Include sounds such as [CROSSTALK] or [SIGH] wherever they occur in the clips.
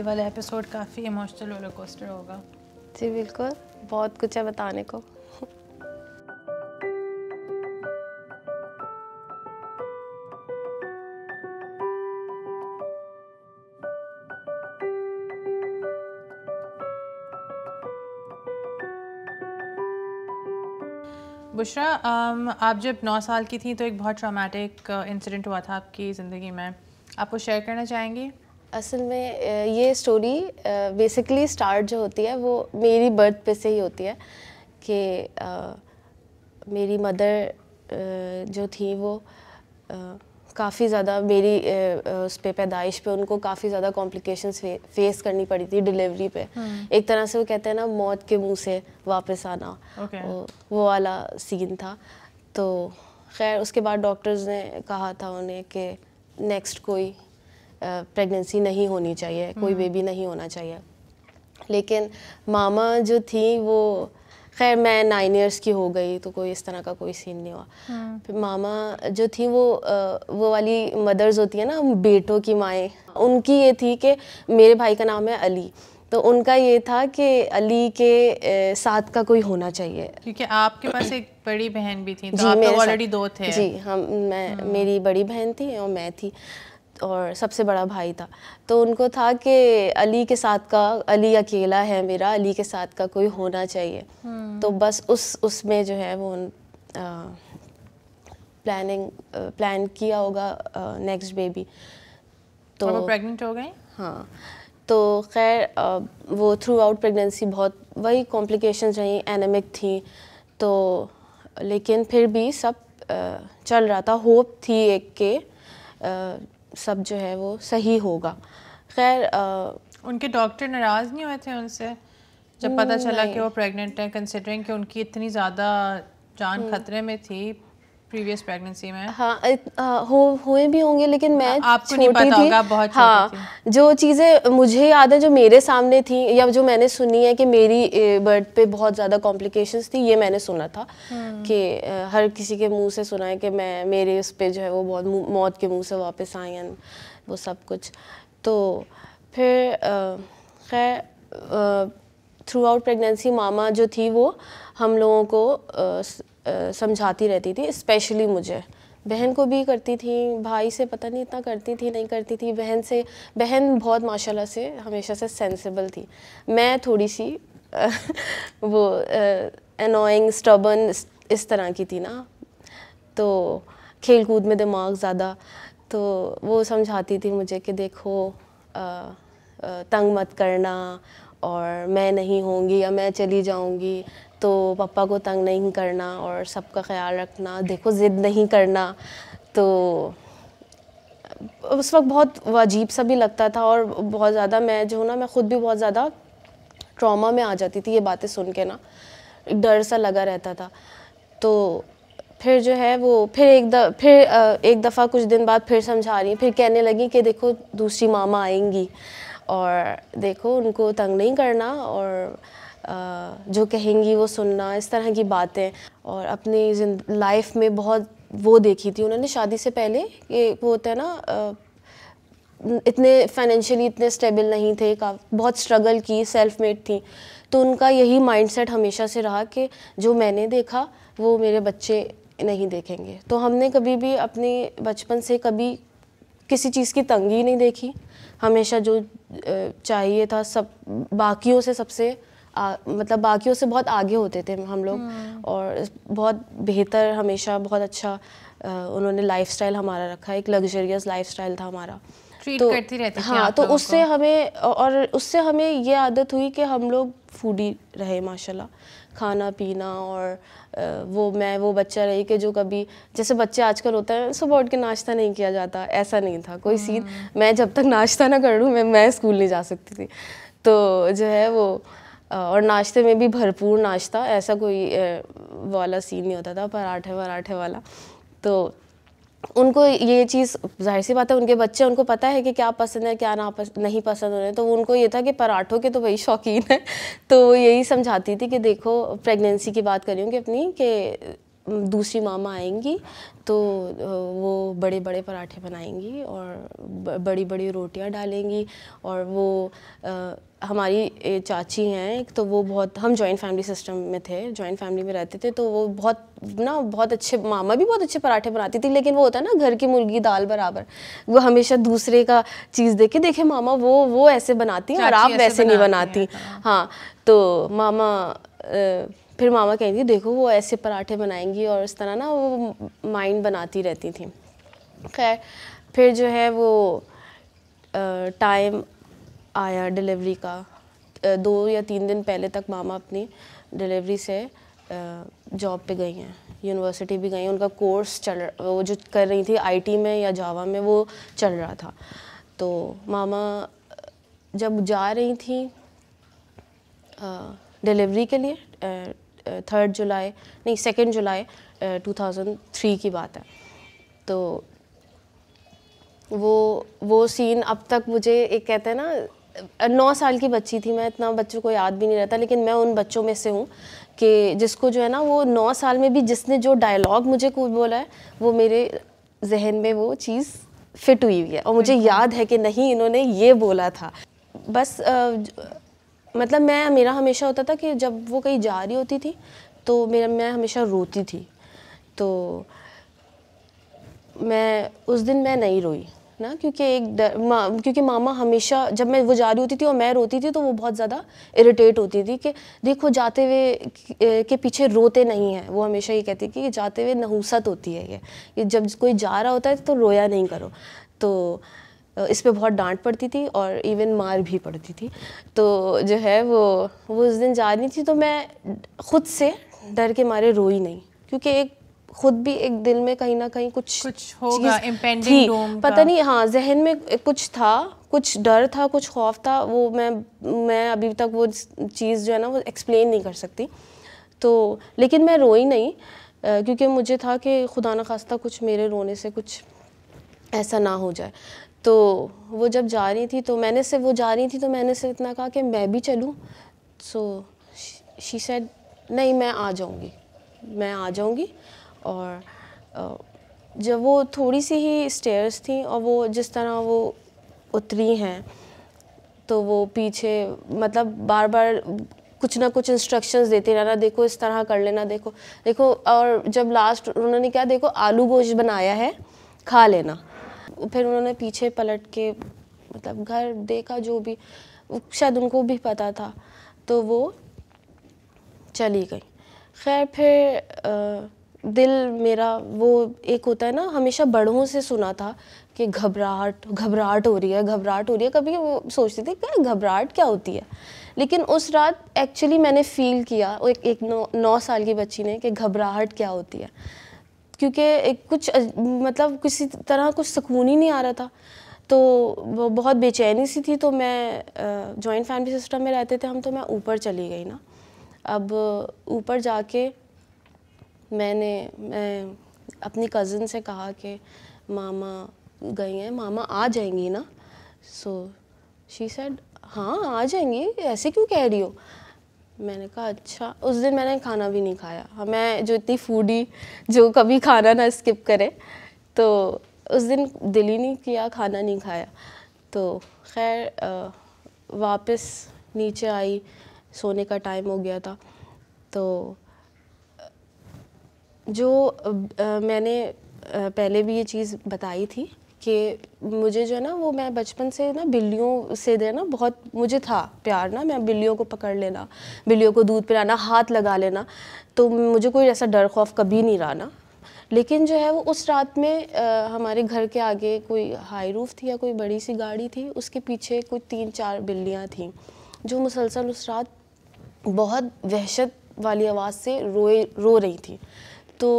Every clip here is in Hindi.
ये वाला एपिसोड काफ़ी इमोशनल रोलर कोस्टर होगा जी बिल्कुल बहुत कुछ है बताने को बुशरा आप जब नौ साल की थी तो एक बहुत ट्रामेटिक इंसिडेंट हुआ था आपकी ज़िंदगी में आप वो शेयर करना चाहेंगी असल में ये स्टोरी बेसिकली स्टार्ट जो होती है वो मेरी बर्थ पे से ही होती है कि मेरी मदर जो थी वो काफ़ी ज़्यादा मेरी उस पर पैदाइश पे उनको काफ़ी ज़्यादा कॉम्प्लिकेशंस फेस करनी पड़ी थी डिलीवरी पे हम्म। एक तरह से वो कहते हैं ना मौत के मुंह से वापस आना okay. वो, वो वाला सीन था तो खैर उसके बाद डॉक्टर्स ने कहा था उन्हें कि नेक्स्ट कोई प्रेगनेंसी नहीं होनी चाहिए कोई बेबी हम्म। नहीं होना चाहिए लेकिन मामा जो थी वो खैर मैं नाइन इयर्स की हो गई तो कोई इस तरह का कोई सीन नहीं हुआ हाँ। फिर मामा जो थी वो वो वाली मदर्स होती है ना बेटों की माएँ उनकी ये थी कि मेरे भाई का नाम है अली तो उनका ये था कि अली के साथ का कोई होना चाहिए क्योंकि आपके पास एक बड़ी बहन भी थी तो आप ऑलरेडी तो दो थे जी हम मैं हाँ। मेरी बड़ी बहन थी और मैं थी और सबसे बड़ा भाई था तो उनको था कि अली के साथ का अली अकेला है मेरा अली के साथ का कोई होना चाहिए हम्म। तो बस उस उसमें जो है वो आ, प्लानिंग प्लान किया होगा नेक्स्ट बेबी तो प्रेग्नेंट हो गए हाँ तो खैर वो थ्रू आउट प्रेगनेंसी बहुत वही कॉम्प्लिकेशंस रही एनेमिक थी तो लेकिन फिर भी सब चल रहा था होप थी एक के सब जो है वो सही होगा खैर उनके डॉक्टर नाराज़ नहीं हुए थे उनसे जब पता चला कि वो प्रेग्नेंट हैं कंसिडरिंग कि उनकी इतनी ज़्यादा जान हम्म। खतरे में थी प्रीवियस प्रेगनेंसी में हाँ हो हुए भी होंगे लेकिन मैं हाँ, आपको छोटी नहीं पता थी होगा, बहुत हाँ थी। जो चीज़ें मुझे याद है जो मेरे सामने थी या जो मैंने सुनी है कि मेरी बर्थ पे बहुत ज़्यादा कॉम्प्लिकेशंस थी ये मैंने सुना था हम्म। कि हर किसी के मुंह से सुना है कि मैं मेरे उस पर जो है वो बहुत मौत के मुंह से वापस आई हैं वो सब कुछ तो फिर खैर थ्रू आउट प्रेगनेंसी मामा जो थी वो हम लोगों को समझाती रहती थी स्पेशली मुझे बहन को भी करती थी भाई से पता नहीं इतना करती थी नहीं करती थी बहन से बहन बहुत माशाल्लाह से हमेशा से सेंसिबल थी मैं थोड़ी सी [LAUGHS] वो अनोइंग स्टबन इस तरह की थी ना तो खेल कूद में दिमाग ज़्यादा तो वो समझाती थी मुझे कि देखो आ, आ, तंग मत करना और मैं नहीं होंगी या मैं चली जाऊंगी तो पापा को तंग नहीं करना और सबका ख्याल रखना देखो ज़िद नहीं करना तो उस वक्त बहुत अजीब सा भी लगता था और बहुत ज़्यादा मैं जो ना मैं ख़ुद भी बहुत ज़्यादा ट्रॉमा में आ जाती थी ये बातें सुन के ना डर सा लगा रहता था तो फिर जो है वो फिर एक द फिर एक दफ़ा कुछ दिन बाद फिर समझा रही फिर कहने लगी कि देखो दूसरी मामा आएंगी और देखो उनको तंग नहीं करना और जो कहेंगी वो सुनना इस तरह की बातें और अपनी लाइफ में बहुत वो देखी थी उन्होंने शादी से पहले ये वो होता है ना इतने फाइनेंशियली इतने स्टेबल नहीं थे का बहुत स्ट्रगल की सेल्फ मेड थी तो उनका यही माइंडसेट हमेशा से रहा कि जो मैंने देखा वो मेरे बच्चे नहीं देखेंगे तो हमने कभी भी अपने बचपन से कभी किसी चीज़ की तंगी नहीं देखी हमेशा जो चाहिए था सब बाकियों से सबसे आ, मतलब बाकियों से बहुत आगे होते थे हम लोग हम्म। और बहुत बेहतर हमेशा बहुत अच्छा आ, उन्होंने लाइफस्टाइल हमारा रखा एक लग्जरियस लाइफस्टाइल था हमारा तो करती रहती हाँ तो उससे हमें और उससे हमें ये आदत हुई कि हम लोग फूडी रहे माशाल्लाह खाना पीना और वो मैं वो बच्चा रही कि जो कभी जैसे बच्चे आजकल होता है सुबह उठ के नाश्ता नहीं किया जाता ऐसा नहीं था कोई सीन हम्म। मैं जब तक नाश्ता ना कर लूँ मैं मैं स्कूल नहीं जा सकती थी तो जो है वो और नाश्ते में भी भरपूर नाश्ता ऐसा कोई वाला सीन नहीं होता था पराठे वराठे वाला तो उनको ये चीज़ जाहिर सी बात है उनके बच्चे उनको पता है कि क्या पसंद है क्या ना पसंद, नहीं पसंद उन्हें तो उनको ये था कि पराठों के तो वही शौकीन है [LAUGHS] तो यही समझाती थी कि देखो प्रेगनेंसी की बात करी हूँ कि अपनी कि दूसरी मामा आएंगी तो वो बड़े बड़े पराठे बनाएंगी और बड़ी बड़ी रोटियां डालेंगी और वो आ, हमारी चाची हैं एक तो वो बहुत हम जॉइंट फैमिली सिस्टम में थे जॉइंट फैमिली में रहते थे तो वो बहुत ना बहुत अच्छे मामा भी बहुत अच्छे पराठे बनाती थी लेकिन वो होता है ना घर की मुर्गी दाल बराबर वो हमेशा दूसरे का चीज़ देखे देखे मामा वो वो ऐसे बनाती हैं और आप वैसे नहीं बनाती हाँ।, हाँ तो मामा आ, फिर मामा कहती देखो वो ऐसे पराठे बनाएंगी और इस तरह ना वो माइंड बनाती रहती थी खैर फिर जो है वो टाइम आया डिलीवरी का दो या तीन दिन पहले तक मामा अपनी डिलीवरी से जॉब पे गई हैं यूनिवर्सिटी भी गई उनका कोर्स चल वो जो कर रही थी आईटी में या जावा में वो चल रहा था तो मामा जब जा रही थी डिलीवरी के लिए थर्ड जुलाई नहीं सेकेंड जुलाई टू थाउजेंड थ्री की बात है तो वो वो सीन अब तक मुझे एक कहते हैं ना नौ साल की बच्ची थी मैं इतना बच्चों को याद भी नहीं रहता लेकिन मैं उन बच्चों में से हूँ कि जिसको जो है ना वो नौ साल में भी जिसने जो डायलॉग मुझे कुछ बोला है वो मेरे जहन में वो चीज़ फिट हुई हुई है और मुझे याद है कि नहीं इन्होंने ये बोला था बस आ, मतलब मैं मेरा हमेशा होता था कि जब वो कहीं जा रही होती थी तो मेरा मैं हमेशा रोती थी तो मैं उस दिन मैं नहीं रोई ना क्योंकि एक दर, मा, क्योंकि मामा हमेशा जब मैं वो जा रही होती थी और मैं रोती थी तो वो बहुत ज़्यादा इरिटेट होती थी कि देखो जाते हुए के पीछे रोते नहीं हैं वो हमेशा ये कहती कि जाते हुए नहूसत होती है ये जब कोई जा रहा होता है तो रोया नहीं करो तो इस पर बहुत डांट पड़ती थी और इवन मार भी पड़ती थी तो जो है वो वो उस दिन जा रही थी तो मैं खुद से डर के मारे रोई नहीं क्योंकि एक खुद भी एक दिल में कहीं ना कहीं कुछ कुछ होगा थी पता नहीं हाँ जहन में कुछ था कुछ डर था कुछ खौफ था वो मैं मैं अभी तक वो चीज़ जो है ना वो एक्सप्लेन नहीं कर सकती तो लेकिन मैं रोई नहीं क्योंकि मुझे था कि खुदा न खास्ता कुछ मेरे रोने से कुछ ऐसा ना हो जाए तो वो जब जा रही थी तो मैंने से वो जा रही थी तो मैंने से इतना कहा कि मैं भी चलूँ सो शी सेड नहीं मैं आ जाऊँगी मैं आ जाऊँगी और जब वो थोड़ी सी ही स्टेयर्स थी और वो जिस तरह वो उतरी हैं तो वो पीछे मतलब बार बार कुछ ना कुछ इंस्ट्रक्शंस देते रहना देखो इस तरह कर लेना देखो देखो और जब लास्ट उन्होंने क्या देखो आलू गोश्त बनाया है खा लेना फिर उन्होंने पीछे पलट के मतलब घर देखा जो भी शायद उनको भी पता था तो वो चली गई खैर फिर दिल मेरा वो एक होता है ना हमेशा बड़ों से सुना था कि घबराहट घबराहट हो रही है घबराहट हो रही है कभी वो सोचती थी कि घबराहट क्या होती है लेकिन उस रात एक्चुअली मैंने फील किया एक एक नौ नौ साल की बच्ची ने कि घबराहट क्या होती है क्योंकि कुछ मतलब किसी तरह कुछ सुकून ही नहीं आ रहा था तो बहुत बेचैनी सी थी तो मैं जॉइंट फैमिली सिस्टम में रहते थे हम तो मैं ऊपर चली गई ना अब ऊपर जाके मैंने मैं अपनी कज़न से कहा कि मामा गई हैं मामा आ जाएंगी ना सो शी सेड हाँ आ जाएंगी ऐसे क्यों कह रही हो मैंने कहा अच्छा उस दिन मैंने खाना भी नहीं खाया हाँ, मैं जो इतनी फूडी जो कभी खाना ना स्किप करे तो उस दिन दिल ही नहीं किया खाना नहीं खाया तो खैर वापस नीचे आई सोने का टाइम हो गया था तो जो आ, मैंने आ, पहले भी ये चीज़ बताई थी कि मुझे जो है ना वो मैं बचपन से ना बिल्लियों से दे ना बहुत मुझे था प्यार ना मैं बिल्लियों को पकड़ लेना बिल्लियों को दूध पिलाना हाथ लगा लेना तो मुझे कोई ऐसा डर खौफ कभी नहीं रहा ना लेकिन जो है वो उस रात में आ, हमारे घर के आगे कोई हाई रूफ थी या कोई बड़ी सी गाड़ी थी उसके पीछे कुछ तीन चार बिल्लियाँ थीं जो मुसलसल उस रात बहुत वहशत वाली आवाज़ से रोए रो रही थी तो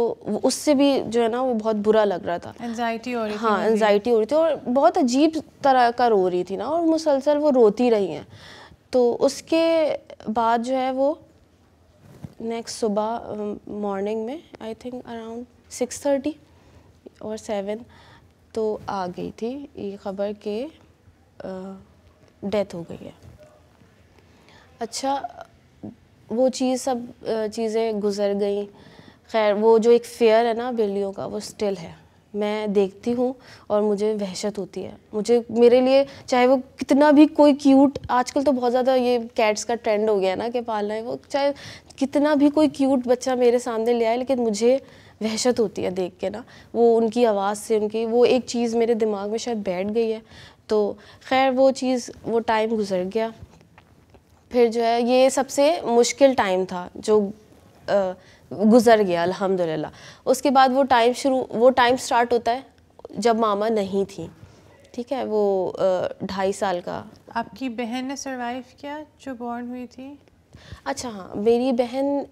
उससे भी जो है ना वो बहुत बुरा लग रहा था एनजाइटी हो रही हाँ एनजाइटी हो रही थी और बहुत अजीब तरह का रो रही थी ना और मुसलसल वो रोती रही हैं तो उसके बाद जो है वो नेक्स्ट सुबह मॉर्निंग में I think around six thirty और सेवन तो आ गई थी ये खबर कि डेथ हो गई है अच्छा वो चीज़ सब चीज़ें गुजर गई खैर वो जो एक फेयर है ना बिल्लियों का वो स्टिल है मैं देखती हूँ और मुझे वहशत होती है मुझे मेरे लिए चाहे वो कितना भी कोई क्यूट आजकल तो बहुत ज़्यादा ये कैट्स का ट्रेंड हो गया ना कि पालना है वो चाहे कितना भी कोई क्यूट बच्चा मेरे सामने ले आए लेकिन मुझे वहशत होती है देख के ना वो उनकी आवाज़ से उनकी वो एक चीज़ मेरे दिमाग में शायद बैठ गई है तो खैर वो चीज़ वो टाइम गुजर गया फिर जो है ये सबसे मुश्किल टाइम था जो आ, गुज़र गया अल्हम्दुलिल्लाह उसके बाद वो टाइम शुरू वो टाइम स्टार्ट होता है जब मामा नहीं थी ठीक है वो ढाई साल का आपकी बहन ने सरवाइव किया जो बॉर्न हुई थी अच्छा हाँ मेरी बहन आ,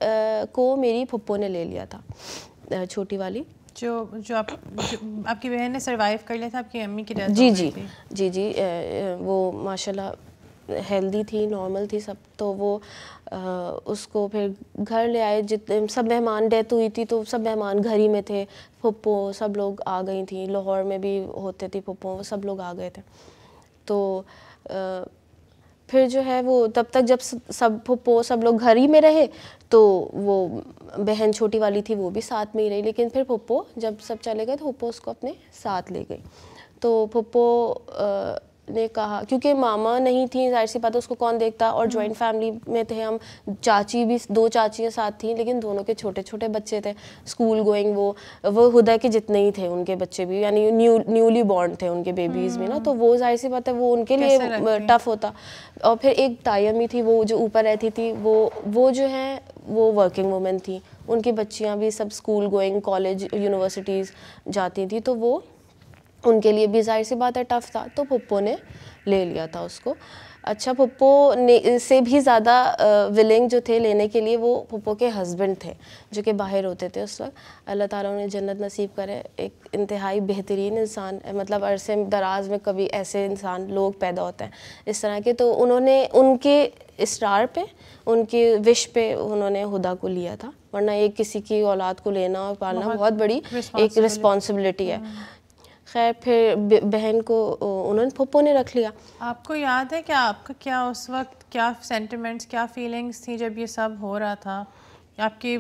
को मेरी पप्पो ने ले लिया था छोटी वाली जो जो आप जो आपकी बहन ने सरवाइव कर लिया था आपकी अम्मी की डेथ जी जी जी जी वो माशाल्लाह हेल्दी थी नॉर्मल थी सब तो वो आ, उसको फिर घर ले आए जितने सब मेहमान डेथ हुई थी तो सब मेहमान घर ही में थे पप्पो सब लोग आ गई थी लाहौर में भी होते थे पप्पो सब लोग आ गए थे तो आ, फिर जो है वो तब तक जब सब पप्पो सब लोग घर ही में रहे तो वो बहन छोटी वाली थी वो भी साथ में ही रही लेकिन फिर पप्पो जब सब चले गए तो पप्पो उसको अपने साथ ले गई तो पप्पो ने कहा क्योंकि मामा नहीं थी जाहिर सी बात उसको कौन देखता और जॉइंट हम्म। फैमिली में थे हम चाची भी दो चाचियाँ साथ थी लेकिन दोनों के छोटे छोटे बच्चे थे स्कूल गोइंग वो वो हुदा के जितने ही थे उनके बच्चे भी यानी न्यू न्यूली बॉर्न थे उनके बेबीज़ भी ना हम्म। तो वो जाहिर सी बात है वो उनके लिए टफ होता और फिर एक तायमी थी वो जो ऊपर रहती थी वो वो जो है वो वर्किंग वूमेन थी उनकी बच्चियाँ भी सब स्कूल गोइंग कॉलेज यूनिवर्सिटीज़ जाती थी तो वो उनके लिए भी जाहिर सी बात है टफ़ था तो पप्पो ने ले लिया था उसको अच्छा पप्पो ने से भी ज़्यादा विलिंग जो थे लेने के लिए वो पप्पो के हस्बैंड थे जो कि बाहर होते थे उस वक्त अल्लाह ताला उन्हें जन्नत नसीब करे एक इंतहाई बेहतरीन इंसान मतलब अरसे दराज में कभी ऐसे इंसान लोग पैदा होते हैं इस तरह के तो उन्होंने उनके इसरार पे उनके विश पे उन्होंने हुदा को लिया था वरना एक किसी की औलाद को लेना और पालना बहुत, बहुत बड़ी एक रिस्पॉन्सिबिलिटी है हम्म। खैर फिर बहन को उन्होंने पप्पो ने रख लिया आपको याद है क्या आपका क्या उस वक्त क्या सेंटिमेंट्स क्या फीलिंग्स थी जब ये सब हो रहा था आपकी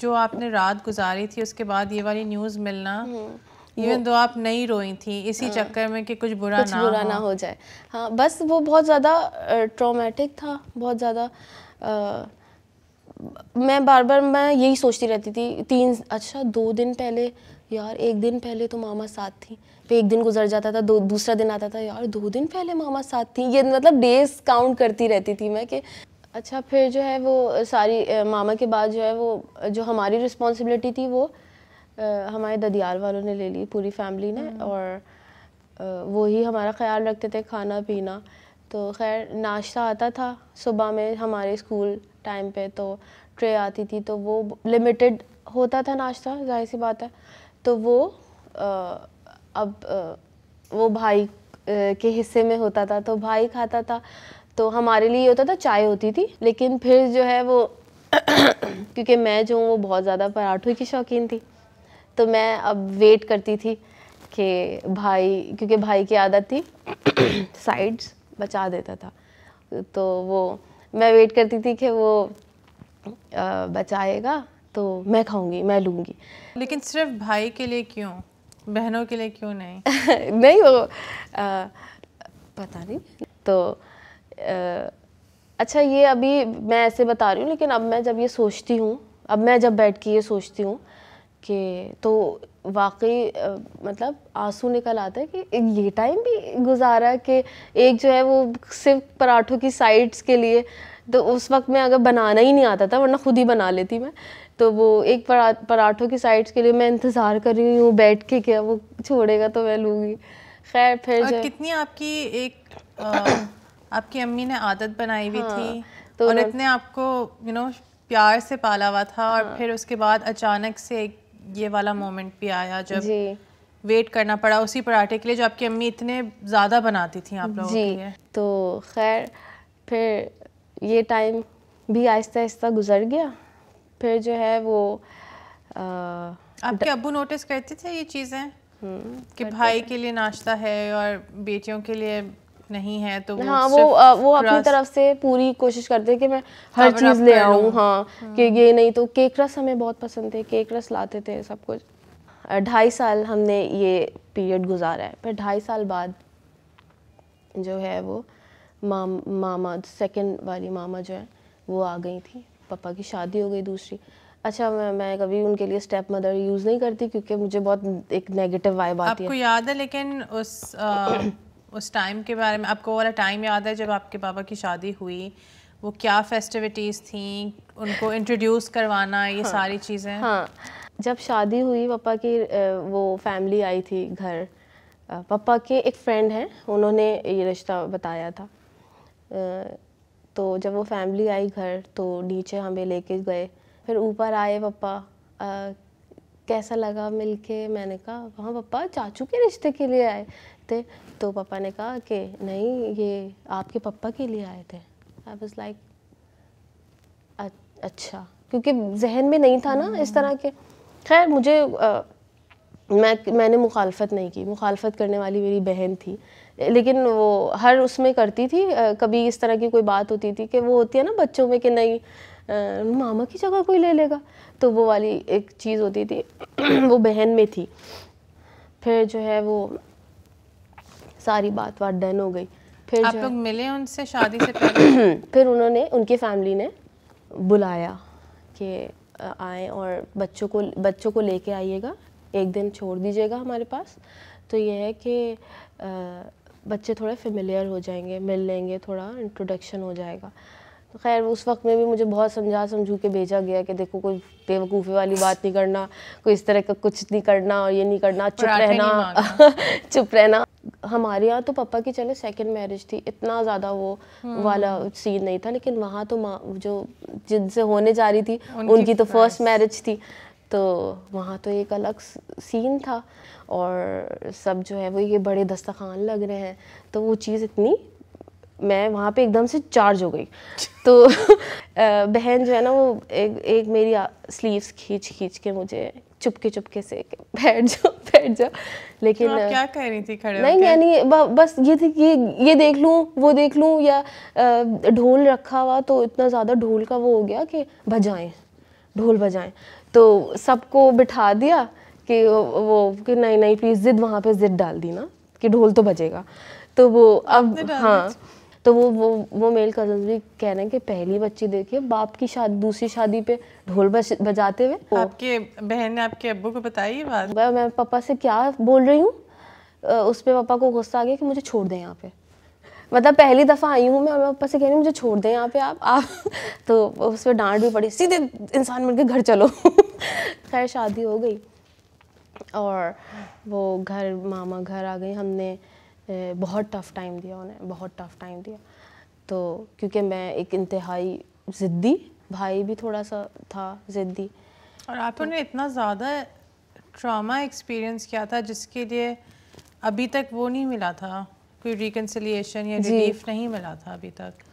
जो आपने रात गुजारी थी उसके बाद ये वाली न्यूज़ मिलना इवन हम्म, दो आप नहीं रोई थी इसी हाँ। चक्कर में कि कुछ बुरा कुछ ना बुरा हो। ना हो जाए हाँ बस वो बहुत ज़्यादा ट्रोमेटिक था बहुत ज़्यादा मैं बार बार मैं यही सोचती रहती थी तीन अच्छा दो दिन पहले यार एक दिन पहले तो मामा साथ थी फिर एक दिन गुजर जाता था दो दूसरा दिन आता था यार दो दिन पहले मामा साथ थी ये मतलब डेज काउंट करती रहती थी मैं कि अच्छा फिर जो है वो सारी मामा के बाद जो है वो जो हमारी रिस्पॉन्सिबिलिटी थी वो आ, हमारे ददियाल वालों ने ले ली पूरी फैमिली ने हम्म। और वो ही हमारा ख्याल रखते थे खाना पीना तो खैर नाश्ता आता था सुबह में हमारे स्कूल टाइम पे तो ट्रे आती थी तो वो लिमिटेड होता था नाश्ता जाहिर सी बात है तो वो अब वो भाई के हिस्से में होता था तो भाई खाता था तो हमारे लिए होता था चाय होती थी लेकिन फिर जो है वो [CLEARS THROAT] क्योंकि मैं जो हूँ वो बहुत ज़्यादा पराठों की शौकीन थी तो मैं अब वेट करती थी कि भाई क्योंकि भाई की आदत थी साइड्स [CLEARS THROAT] बचा देता था तो वो मैं वेट करती थी कि वो बचाएगा तो मैं खाऊंगी मैं लूँगी लेकिन सिर्फ भाई के लिए क्यों बहनों के लिए क्यों नहीं [LAUGHS] नहीं वो आ, पता नहीं तो आ, अच्छा ये अभी मैं ऐसे बता रही हूँ लेकिन अब मैं जब ये सोचती हूँ अब मैं जब बैठ के ये सोचती हूँ कि तो वाकई मतलब आंसू निकल आता है कि ये टाइम भी गुजारा कि एक जो है वो सिर्फ पराठों की साइड्स के लिए तो उस वक्त मैं अगर बनाना ही नहीं आता था वरना खुद ही बना लेती मैं तो वो एक परा पराठों की साइड्स के लिए मैं इंतज़ार कर रही हूँ बैठ के क्या वो छोड़ेगा तो मैं लूँगी खैर फिर कितनी आपकी एक आ, आपकी अम्मी ने आदत बनाई हुई हाँ, थी तो और इतने आपको यू नो प्यार से पाला हुआ था हाँ, और फिर उसके बाद अचानक से एक ये वाला मोमेंट भी आया जब वेट करना पड़ा उसी पराठे के लिए जो आपकी अम्मी इतने ज़्यादा बनाती थी आप लोगों के लिए तो खैर फिर ये टाइम भी आहिस्ता आहिस्ता गुजर गया फिर जो है वो आपके अबू नोटिस करते थे ये चीज़ें हम्म, कि भाई के लिए नाश्ता है और बेटियों के लिए नहीं है तो वो हाँ वो आ, वो अपनी तरफ से पूरी कोशिश करते हैं कि मैं हर चीज़ ले आऊँ हाँ, हाँ कि ये नहीं तो केक रस हमें बहुत पसंद थे केक रस लाते थे सब कुछ ढाई साल हमने ये पीरियड गुजारा है पर ढाई साल बाद जो है वो माम मामा सेकेंड वाली मामा जो है वो आ गई थी पापा की शादी हो गई दूसरी अच्छा मैं मैं कभी उनके लिए स्टेप मदर यूज़ नहीं करती क्योंकि मुझे बहुत एक नेगेटिव वाइब आती है आपको याद है लेकिन उस आ, [COUGHS] उस टाइम के बारे में आपको वाला टाइम याद है जब आपके पापा की शादी हुई वो क्या फेस्टिविटीज़ थी उनको इंट्रोड्यूस करवाना ये हाँ, सारी चीज़ें हाँ जब शादी हुई पापा की वो फैमिली आई थी घर पापा के एक फ्रेंड हैं उन्होंने ये रिश्ता बताया था तो जब वो फैमिली आई घर तो नीचे हमें लेके गए फिर ऊपर आए पप्पा कैसा लगा मिल के मैंने कहा हाँ पप्पा चाचू के रिश्ते के लिए आए थे तो पापा ने कहा कि नहीं ये आपके पापा के लिए आए थे आई वॉज लाइक अच्छा क्योंकि जहन में नहीं था ना इस हम्म। तरह के खैर मुझे मैं मैंने मुखालफत नहीं की मुखालफत करने वाली मेरी बहन थी लेकिन वो हर उसमें करती थी कभी इस तरह की कोई बात होती थी कि वो होती है ना बच्चों में कि नहीं आ, मामा की जगह कोई ले लेगा तो वो वाली एक चीज़ होती थी [CLEARS THROAT] वो बहन में थी फिर जो है वो सारी बात बात डन हो गई फिर आप लोग मिले उनसे [CLEARS THROAT] शादी से पहले फिर उन्होंने उनकी फैमिली ने बुलाया कि आए और बच्चों को बच्चों को लेके आइएगा एक दिन छोड़ दीजिएगा हमारे पास तो यह है कि बच्चे थोड़े फेमिलियर हो जाएंगे मिल लेंगे थोड़ा इंट्रोडक्शन हो जाएगा तो खैर उस वक्त में भी मुझे बहुत समझा समझू के भेजा गया कि देखो कोई बेवकूफ़े वाली बात नहीं करना कोई इस तरह का कुछ नहीं करना और ये नहीं करना चुप रहना [LAUGHS] चुप रहना हमारे यहाँ तो पापा की चले सेकंड मैरिज थी इतना ज़्यादा वो हम्म। वाला सीन नहीं था लेकिन वहाँ तो माँ जो जिनसे होने जा रही थी उनकी, उनकी तो फर्स्ट मैरिज थी तो वहाँ तो एक अलग सीन था और सब जो है वो ये बड़े दस्तखान लग रहे हैं तो वो चीज़ इतनी मैं वहाँ पे एकदम से चार्ज हो गई [LAUGHS] तो बहन जो है ना वो एक एक मेरी स्लीव्स खींच खींच के मुझे चुपके चुपके से बैठ जाओ [LAUGHS] बैठ जाओ लेकिन तो क्या कह रही थी खड़े नहीं यानी बस ये थी ये ये देख लूँ वो देख लूँ या ढोल रखा हुआ तो इतना ज़्यादा ढोल का वो हो गया कि बजाएं ढोल बजाएं तो सबको बिठा दिया कि वो कि नहीं नहीं प्लीज़ ज़िद वहाँ पे ज़िद डाल दी ना कि ढोल तो बजेगा तो वो अब हाँ तो वो वो वो मेल कजन भी कह रहे हैं कि पहली बच्ची देखिए बाप की शादी दूसरी शादी पे ढोल बज, बजाते हुए तो आपके बहन ने आपके अब्बू को बताई बात मैं, मैं पापा से क्या बोल रही हूँ उस पर पापा को गुस्सा आ गया कि मुझे छोड़ दें यहाँ पे मतलब पहली दफ़ा आई हूँ मैं और पापा से कह रही हूँ मुझे छोड़ दें यहाँ पे आप आप [LAUGHS] तो उस पर डांट भी पड़ी सीधे इंसान मिलकर के घर चलो [LAUGHS] खैर शादी हो गई और वो घर मामा घर आ गई हमने बहुत टफ़ टाइम दिया उन्हें बहुत टफ़ टाइम दिया तो क्योंकि मैं एक इंतहाई ज़िद्दी भाई भी थोड़ा सा था ज़िद्दी और आपने तो, इतना ज़्यादा ट्रामा एक्सपीरियंस किया था जिसके लिए अभी तक वो नहीं मिला था कोई रिकनसिलियेशन या रिलीफ नहीं मिला था अभी तक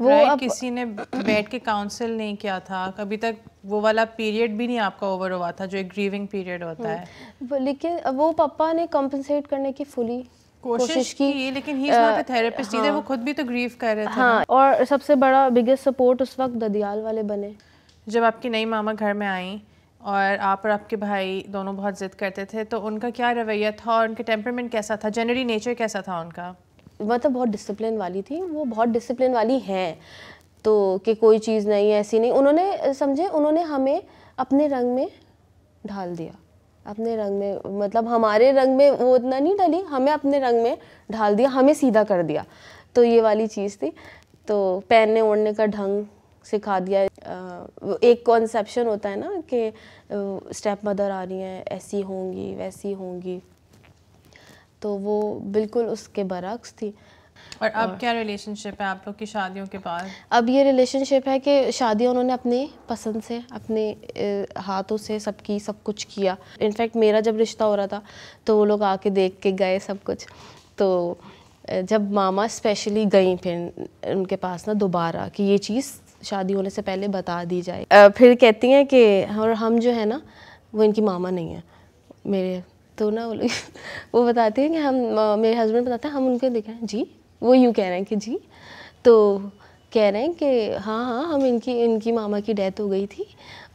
वो right, अब... किसी ने बैठ के काउंसिल नहीं किया था अभी तक वो वाला पीरियड भी नहीं आपका ओवर हुआ था जो एक ग्रीविंग पीरियड होता हम्म। है लेकिन वो पापा ने कम्पनसेट करने की फुली कोशिश की, की लेकिन he is not a therapist हाँ। वो खुद भी तो ग्रीव कर रहे थे हाँ, और सबसे बड़ा बिगेस्ट सपोर्ट उस वक्त ददियाल वाले बने जब आपकी नई मामा घर में आई और आप और आपके भाई दोनों बहुत ज़िद करते थे तो उनका क्या रवैया था और उनके टेम्परमेंट कैसा था जनरली नेचर कैसा था उनका वह तो बहुत डिसिप्लिन वाली थी वो बहुत डिसिप्लिन वाली हैं तो कि कोई चीज़ नहीं ऐसी नहीं उन्होंने समझे उन्होंने हमें अपने रंग में ढाल दिया अपने रंग में मतलब हमारे रंग में वो उतना नहीं डली हमें अपने रंग में ढाल दिया हमें सीधा कर दिया तो ये वाली चीज़ थी तो पहनने ओढ़ने का ढंग सिखा दिया एक कॉन्सेप्शन होता है ना कि स्टेप मदर आ रही हैं ऐसी होंगी वैसी होंगी तो वो बिल्कुल उसके बरक्स थी और अब क्या रिलेशनशिप है आप लोग की शादियों के बाद अब ये रिलेशनशिप है कि शादियाँ उन्होंने अपने पसंद से अपने हाथों से सबकी सब कुछ किया इनफैक्ट मेरा जब रिश्ता हो रहा था तो वो लोग आके देख के गए सब कुछ तो जब मामा स्पेशली गई फिर उनके पास ना दोबारा कि ये चीज़ शादी होने से पहले बता दी जाए आ, फिर कहती हैं कि और हम जो है ना वो इनकी मामा नहीं है मेरे तो ना वो, [LAUGHS] वो बताते हैं कि हम मेरे हस्बैंड बताते हैं हम उनके देख रहे हैं जी वो यूँ कह रहे हैं कि जी तो कह रहे हैं कि हाँ हाँ हम इनकी इनकी मामा की डेथ हो गई थी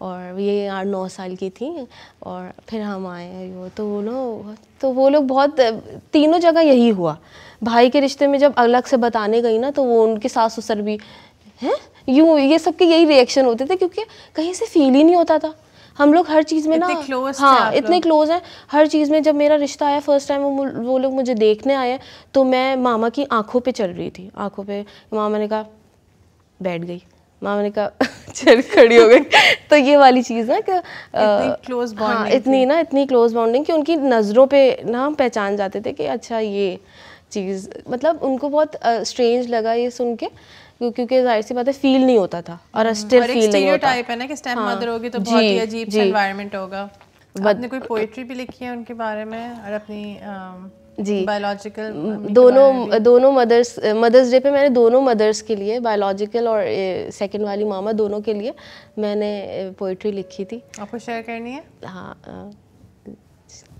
और ये आठ नौ साल की थी और फिर हम आए वो तो वो लोग तो वो लोग बहुत तीनों जगह यही हुआ भाई के रिश्ते में जब अलग से बताने गई ना तो वो उनके सास ससुर भी हैं यूँ ये सबके यही रिएक्शन होते थे क्योंकि कहीं से फील ही नहीं होता था हम लोग हर चीज़ में ना हाँ इतने क्लोज हैं हर चीज़ में जब मेरा रिश्ता आया फर्स्ट टाइम वो वो लोग मुझे देखने आए तो मैं मामा की आंखों पे चल रही थी आंखों पे मामा ने कहा बैठ गई मामा ने कहा [LAUGHS] चल खड़ी हो गई तो ये वाली चीज़ ना कि क्लोज हाँ इतनी ना इतनी क्लोज बाउंडिंग कि उनकी नज़रों पे ना हम पहचान जाते थे कि अच्छा ये चीज़ मतलब उनको बहुत स्ट्रेंज लगा ये सुन के क्योंकि जाहिर सी बात है फील नहीं होता था और स्टिल हम्म, फील नहीं होता टाइप है ना कि स्टेप हाँ, मदर होगी तो बहुत ही अजीब सा एनवायरनमेंट होगा आपने कोई पोएट्री भी लिखी है उनके बारे में और अपनी आ, जी बायोलॉजिकल दोनों दोनों मदर्स मदर्स डे पे मैंने दोनों मदर्स के लिए बायोलॉजिकल और सेकंड वाली मामा दोनों के लिए मैंने पोइट्री लिखी थी आपको शेयर करनी है हाँ आ,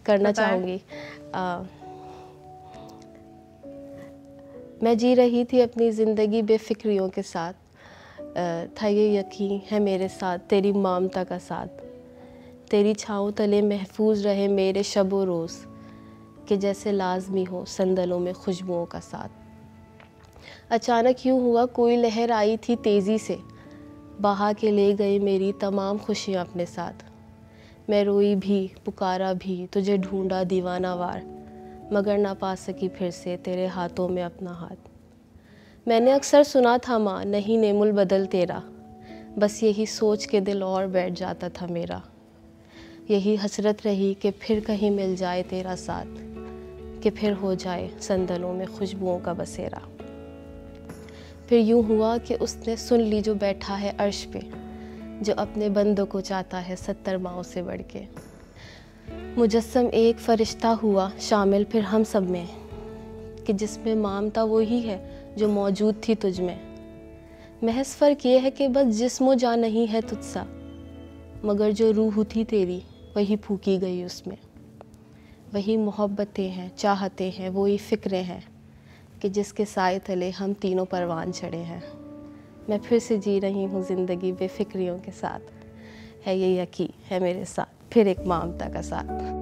करना चाहूँगी मैं जी रही थी अपनी ज़िंदगी बेफिक्रियों के साथ था ये यकीन है मेरे साथ तेरी मामता का साथ तेरी छाँव तले महफूज रहे मेरे शब व रोज़ के जैसे लाजमी हो संदलों में खुशबुओं का साथ अचानक यूँ हुआ कोई लहर आई थी तेज़ी से बहा के ले गए मेरी तमाम खुशियाँ अपने साथ मैं रोई भी पुकारा भी तुझे ढूंढा दीवाना वार मगर ना पा सकी फिर से तेरे हाथों में अपना हाथ मैंने अक्सर सुना था माँ नहीं नेमुल बदल तेरा बस यही सोच के दिल और बैठ जाता था मेरा यही हसरत रही कि फिर कहीं मिल जाए तेरा साथ कि फिर हो जाए संदलों में खुशबुओं का बसेरा फिर यूं हुआ कि उसने सुन ली जो बैठा है अर्श पे जो अपने बंदों को चाहता है सत्तर माओ से बढ़ के मुजस्म एक फ़रिश्ता हुआ शामिल फिर हम सब में कि जिसमें मामता वही है जो मौजूद थी तुझ में महज फ़र्क ये है कि बस जिसमो जा नहीं है तुझसा मगर जो रूह थी तेरी वही फूकी गई उसमें वही मोहब्बतें हैं चाहते हैं वही फ़िक्रें हैं कि जिसके साय तले हम तीनों परवान चढ़े हैं मैं फिर से जी रही हूँ ज़िंदगी बेफिक्रियों के साथ है ये यकीन है मेरे साथ फिर एक मामता का साथ